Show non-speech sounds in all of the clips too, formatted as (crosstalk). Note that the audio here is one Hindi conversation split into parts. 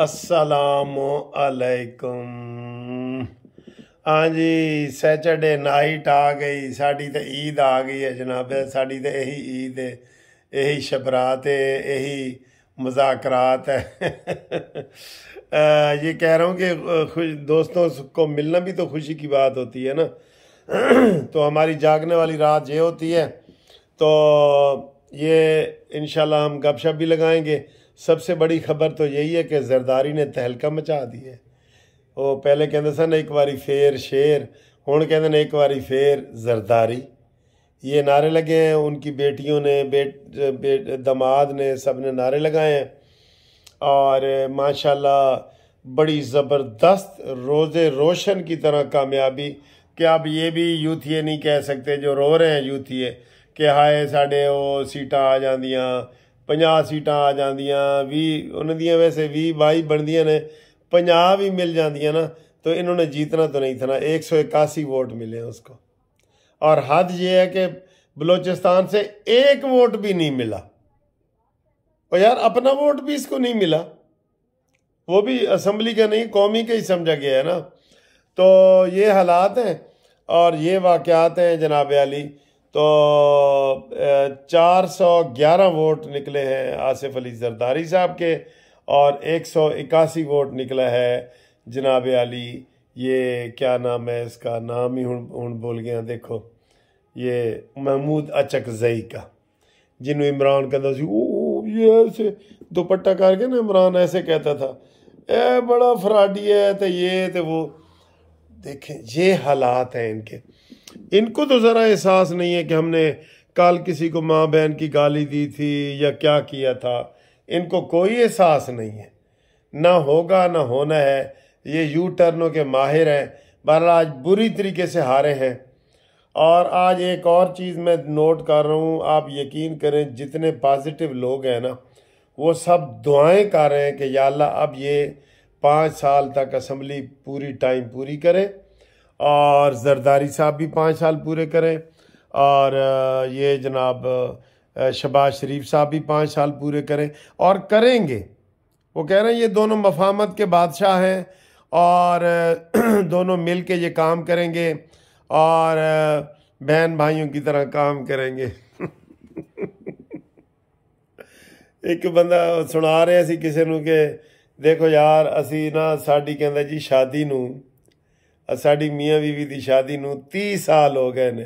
असलामकुम हाँ जी सैटरडे नाइट आ गई साड़ी तो ईद आ गई है जनाब साड़ी तो यही ईद है यही शबरात है यही मजाकरात है (laughs) ये कह रहा हूँ कि खुश दोस्तों को मिलना भी तो खुशी की बात होती है ना (clears throat) तो हमारी जागने वाली रात ये होती है तो ये इन हम गपशप भी लगाएंगे सबसे बड़ी खबर तो यही है कि जरदारी ने तहलका मचा दी है वो पहले कहें सन एक बारी फेर शेर हूँ कहें एक बारी फेर जरदारी ये नारे लगे हैं उनकी बेटियों ने बेट, बेट दमाद ने सब ने नारे लगाए हैं और माशाल्लाह बड़ी ज़बरदस्त रोज़े रोशन की तरह कामयाबी कि आप ये भी यूथिए नहीं कह सकते जो रो रहे हैं यूथिए कि हाय साढ़े वो सीटा आ जा 50 सीटा आ जा 20 ਉਹਨਾਂ ਦੀਆਂ ਵੈਸੇ 20 22 भी मिल जाए ना तो इन्होंने जीतना तो नहीं था ना एक सौ इक्यासी वोट मिले उसको और हद ये है कि बलूचिस्तान से एक वोट भी नहीं मिला और यार अपना वोट भी इसको नहीं मिला वो भी असम्बली का नहीं कौमी का ही समझा गया है ना तो ये हालात हैं और ये वाक़ हैं जनाब अली तो चार सौ ग्यारह वोट निकले हैं आसिफ अली जरदारी साहब के और एक सौ इक्यासी वोट निकला है जनाब अली ये क्या नाम है इसका नाम ही हूँ हूँ बोल गया देखो ये महमूद अचक जई का जिन्हों इमरान कहता सी ओ ये ऐसे दुपट्टा करके ना इमरान ऐसे कहता था ए बड़ा फ्राडी है तो ये तो वो देखें ये हालात हैं इनके इनको तो ज़रा एहसास नहीं है कि हमने कल किसी को माँ बहन की गाली दी थी या क्या किया था इनको कोई एहसास नहीं है ना होगा ना होना है ये यू टर्नों के माहिर हैं बहरहाल आज बुरी तरीके से हारे हैं और आज एक और चीज़ मैं नोट कर रहा हूँ आप यकीन करें जितने पॉजिटिव लोग हैं ना वो सब दुआएं कर रहे हैं कि या अब ये पाँच साल तक असम्बली पूरी टाइम पूरी करें और जरदारी साहब भी पाँच साल पूरे करें और ये जनाब शबाज शरीफ साहब भी पाँच साल पूरे करें और करेंगे वो कह रहे हैं ये दोनों मफामत के बादशाह हैं और (clears throat) दोनों मिल के ये काम करेंगे और बहन भाइयों की तरह काम करेंगे (laughs) एक बंदा सुना रहे किसी के देखो यार असी ना साड़ी कहें जी शादी ਜੀ साड़ी मियाँ बीवी की शादी में तीस साल हो गए ने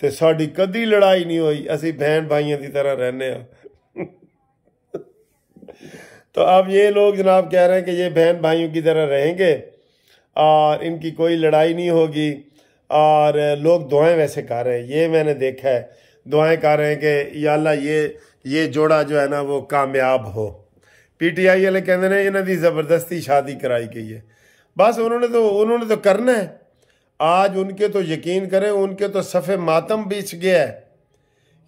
तो साड़ी कभी लड़ाई नहीं हुई ਅਸੀਂ ਭੈਣ भाइयों की तरह रहने तो अब ये लोग जनाब कह रहे हैं कि ये बहन भाइयों की तरह रहेंगे और इनकी कोई लड़ाई नहीं होगी और लोग दुआएं वैसे कर रहे हैं ये मैंने देखा है दुआएं कर रहे हैं कि याला ये ये जोड़ा जो है ना वो कामयाब हो पी टी आई वाले कहते हैं ज़बरदस्ती शादी कराई गई है बस उन्होंने तो उन्होंने तो करना है आज उनके तो यकीन करें उनके तो सफ़े मातम बिछ गया है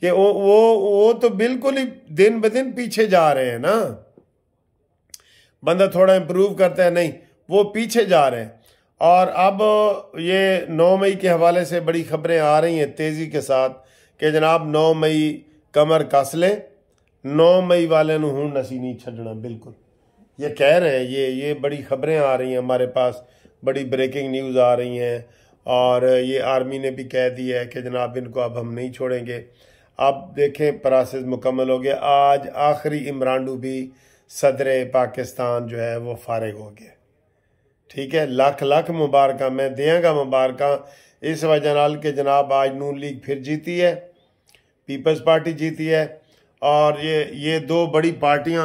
कि वो वो वो तो बिल्कुल ही दिन ब दिन पीछे जा रहे हैं ना बंदा थोड़ा इम्प्रूव करता है नहीं वो पीछे जा रहे हैं और अब ये 9 मई के हवाले से बड़ी खबरें आ रही हैं तेज़ी के साथ कि जनाब 9 मई कमर कस लें नौ मई वाले हूँ नसी नहीं छड़ना बिल्कुल ये कह रहे हैं ये ये बड़ी खबरें आ रही हैं हमारे पास बड़ी ब्रेकिंग न्यूज़ आ रही हैं और ये आर्मी ने भी कह दिया है कि जनाब इनको अब हम नहीं छोड़ेंगे अब देखें प्रासेस मुकम्मल हो गया आज आखिरी इमरानडू भी सदर पाकिस्तान जो है वो फारग हो गया ठीक है लाख लाख मुबारक मैं देंगा मुबारक इस वजह नाल के जनाब आज नून लीग फिर जीती है पीपल्स पार्टी जीती है और ये ये दो बड़ी पार्टियां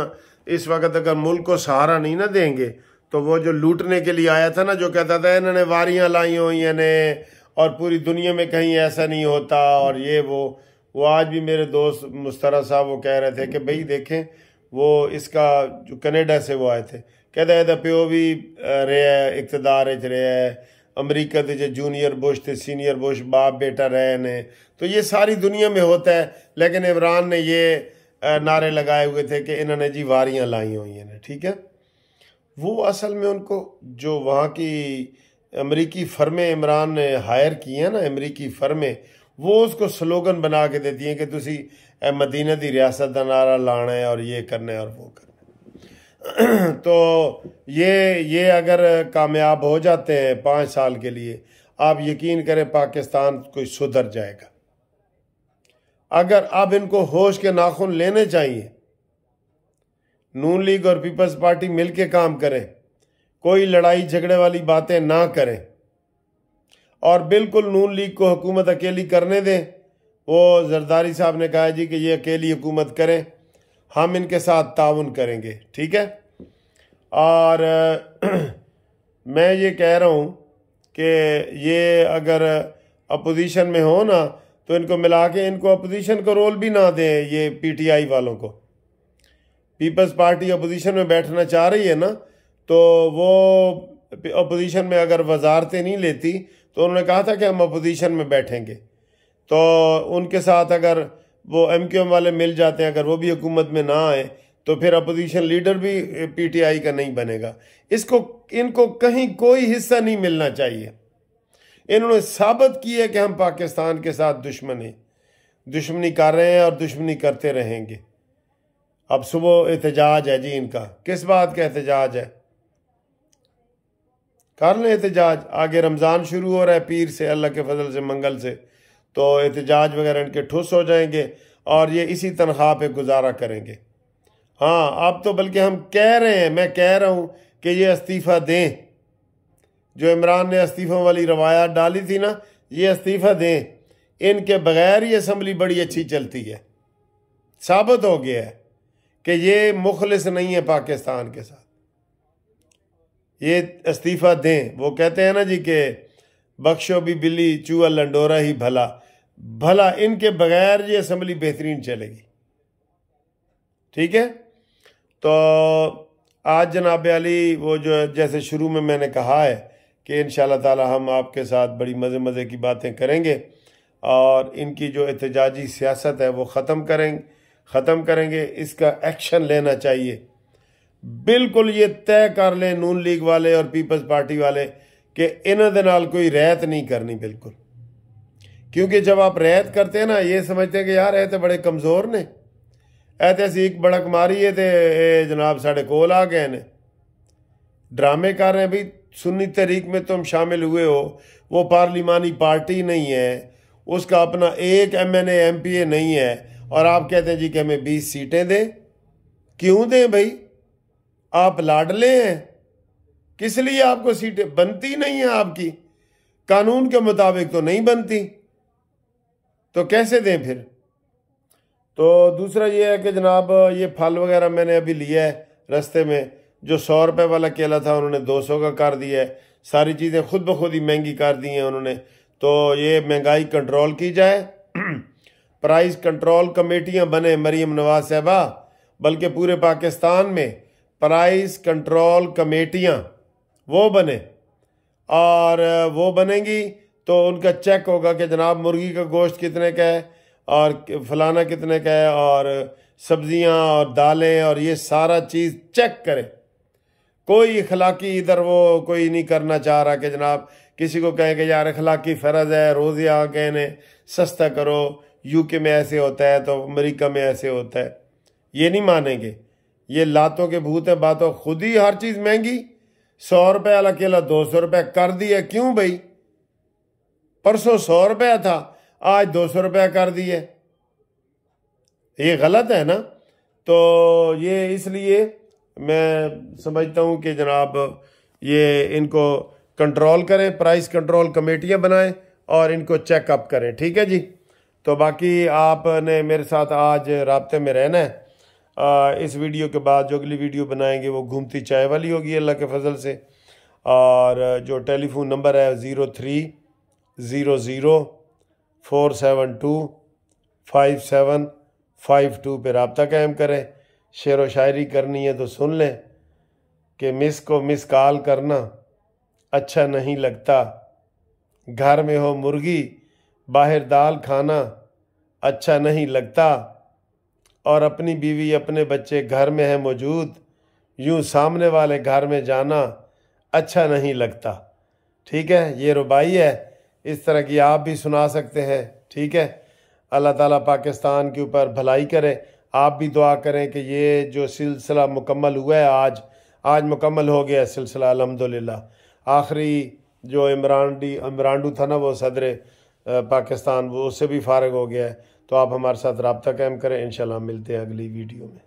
इस वक्त अगर मुल्क को सहारा नहीं ना देंगे तो वो जो लूटने के लिए आया था ना जो कहता था इन्होंने वारियाँ लाई हुई ने और पूरी दुनिया में कहीं ऐसा नहीं होता और ये वो वो आज भी मेरे दोस्त मुस्तरा साहब वो कह रहे थे कि भाई देखें वो इसका जो कनेडा से वो आए थे कहते प्यो भी रे है इकतदार रे है अमरीका के तो जो जूनियर बुश थे सीनियर बुश बाप बेटा रहे ਨੇ तो ये सारी दुनिया में होता है लेकिन इमरान ने ये नारे लगाए हुए थे कि इन्होंने जी वारियाँ लाई हुई हैं ठीक है वो असल में उनको जो वहाँ की अमरीकी फर्में इमरान ने हायर की हैं ना अमरीकी फर्में वो उसको स्लोगन बना के देती हैं कि तुम मदीना की रियासत का नारा लाना है और ये करना है और वो करना है (clears throat) तो ये ये अगर कामयाब हो जाते हैं पाँच साल के लिए आप यकीन करें पाकिस्तान कोई सुधर जाएगा अगर अब इनको होश के नाखून लेने चाहिए नून लीग और पीपल्स पार्टी मिलके काम करें कोई लड़ाई झगड़े वाली बातें ना करें और बिल्कुल नून लीग को हुकूमत अकेली करने दें वो जरदारी साहब ने कहा जी कि ये अकेली हुकूमत करें हम इनके साथ ताउन करेंगे ठीक है और (clears throat) मैं ये कह रहा हूँ कि ये अगर अपोजिशन में हो ना तो इनको मिला के इनको अपोजिशन का रोल भी ना दें ये पीटीआई वालों को पीपल्स पार्टी अपोजिशन में बैठना चाह रही है ना तो वो अपोजिशन में अगर वजारतें नहीं लेती तो उन्होंने कहा था कि हम अपोजिशन में बैठेंगे तो उनके साथ अगर वो एम क्यू एम वाले मिल जाते हैं अगर वो भी हुकूमत में ना आए तो फिर अपोजिशन लीडर भी पीटीआई का नहीं बनेगा इसको इनको कहीं कोई हिस्सा नहीं मिलना चाहिए इन्होंने साबित की है कि हम पाकिस्तान के साथ दुश्मन हैं दुश्मनी कर रहे हैं और दुश्मनी करते रहेंगे अब सुबह एहतजाज है जी इनका किस बात का एहतजाज है कर लें एहतजाज आगे रमज़ान शुरू हो रहा है पीर से अल्लाह के फजल से मंगल से तो एहतजाज वगैरह इनके ठुस हो जाएंगे और ये इसी तनख्वाह पे गुजारा करेंगे हाँ अब तो बल्कि हम कह रहे हैं मैं कह रहा हूँ कि ये इस्तीफ़ा दें जो इमरान ने इस्तीफ़ों वाली रवायात डाली थी ना ये इस्तीफ़ा दें इनके बग़ैर ही असम्बली बड़ी अच्छी चलती है साबित हो गया है कि ये मुखलिस नहीं है पाकिस्तान के साथ ये इस्तीफ़ा दें वो कहते हैं ना जी के बख्शो भी बिल्ली चूहा लंडोरा ही भला भला इनके बगैर ये असम्बली बेहतरीन चलेगी ठीक है तो आज जनाब अली वो जो जैसे शुरू में मैंने कहा है कि इन ताला हम आपके साथ बड़ी मज़े मज़े की बातें करेंगे और इनकी जो एहतजाजी सियासत है वो ख़त्म करेंगे ख़त्म करेंगे इसका एक्शन लेना चाहिए बिल्कुल ये तय कर लें नून लीग वाले और पीपल्स पार्टी वाले कि इन्होंने कोई रैत नहीं करनी बिल्कुल क्योंकि जब आप रैत करते हैं ना ये समझते हैं कि यार ऐ तो बड़े कमज़ोर ने ऐ तो असी एक बड़क है तो जनाब साढ़े कोल आ गए ने ड्रामे कर रहे हैं भाई सुन्नी तहरीक में तुम शामिल हुए हो वो पार्लिमानी पार्टी नहीं है उसका अपना एक M N M P A नहीं है और आप कहते हैं जी कि हमें बीस सीटें दें क्यों दें भाई आप लाडले हैं किस लिए आपको सीटें बनती नहीं है आपकी कानून के मुताबिक तो नहीं बनती तो कैसे दें फिर तो दूसरा ये है कि जनाब ये फल वगैरह मैंने अभी लिया है रास्ते में जो सौ रुपए वाला केला था उन्होंने दो सौ का कर दिया है सारी चीज़ें खुद ब खुद ही महंगी कर दी हैं उन्होंने तो ये महंगाई कंट्रोल की जाए (clears throat) प्राइस कंट्रोल कमेटियाँ बने मरीम नवाज साहबा बल्कि पूरे पाकिस्तान में प्राइस कंट्रोल कमेटियाँ वो बने और वो बनेंगी तो उनका चेक होगा कि जनाब मुर्गी का गोश्त कितने का है और फलाना कितने का है और सब्जियां और दालें और ये सारा चीज़ चेक करें कोई इखलाकी इधर वो कोई नहीं करना चाह रहा कि जनाब किसी को कहें कि यार अखलाकी फ़र्ज़ है रोज़ यहाँ कहने सस्ता करो यूके में ऐसे होता है तो अमेरिका में ऐसे होता है ये नहीं मानेंगे ये लातों के भूत हैं बातों खुद ही हर चीज़ महंगी सौ रुपये वाला केला दो सौ रुपये कर दिया क्यों भाई परसों सौ रुपया था आज दो सौ रुपया कर दिए ये गलत है ना तो ये इसलिए मैं समझता हूँ कि जनाब ये इनको कंट्रोल करें प्राइस कंट्रोल कमेटियाँ बनाएं और इनको चेकअप करें ठीक है जी तो बाकी आपने मेरे साथ आज रबते में रहना है आ, इस वीडियो के बाद जो अगली वीडियो बनाएंगे वो घूमती चाय वाली होगी अल्लाह के फजल से और जो टेलीफोन नंबर है zero three zero zero four seven two five seven five two पर रबता कायम करें शेर व शायरी करनी है तो सुन लें कि मिस को मिस कॉल करना अच्छा नहीं लगता घर में हो मुर्गी बाहर दाल खाना अच्छा नहीं लगता और अपनी बीवी अपने बच्चे घर में है मौजूद यूँ सामने वाले घर में जाना अच्छा नहीं लगता ठीक है ये रुबाई है इस तरह की आप भी सुना सकते हैं ठीक है अल्लाह ताला पाकिस्तान के ऊपर भलाई करे आप भी दुआ करें कि ये जो सिलसिला मुकम्मल हुआ है आज आज मुकम्मल हो गया सिलसिला अलहमदिल्ला आखिरी जो इमरान डी इमरानडू था ना वो सदर पाकिस्तान वो उससे भी फारग हो गया है तो आप हमारे साथ रबता कैम करें इन मिलते हैं अगली वीडियो में